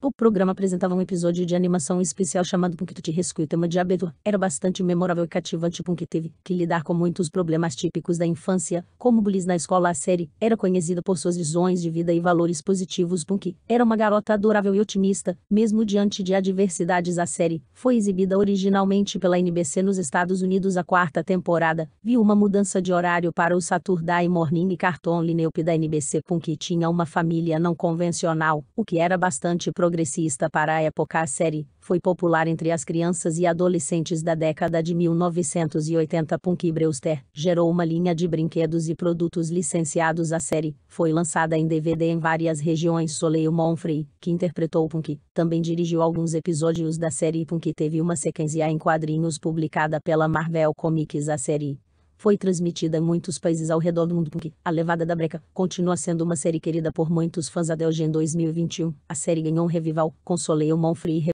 O programa apresentava um episódio de animação especial chamado de Rescue. O tema de abertura era bastante memorável e cativante. Punk teve que lidar com muitos problemas típicos da infância, como bullies na escola. A série era conhecida por suas visões de vida e valores positivos. Punk era uma garota adorável e otimista, mesmo diante de adversidades. A série foi exibida originalmente pela NBC nos Estados Unidos. A quarta temporada viu uma mudança de horário para o Saturday Morning Cartoon Lineup da NBC. Punk tinha uma família não convencional, o que era bastante provável progressista para a época a série foi popular entre as crianças e adolescentes da década de 1980. Punk Brewster gerou uma linha de brinquedos e produtos licenciados à série, foi lançada em DVD em várias regiões. Soleil Monfrey, que interpretou Punk, também dirigiu alguns episódios da série Punk teve uma sequência em quadrinhos publicada pela Marvel Comics. A série foi transmitida em muitos países ao redor do mundo porque A Levada da Breca continua sendo uma série querida por muitos fãs até hoje em 2021. A série ganhou um revival com Soleil Monfrey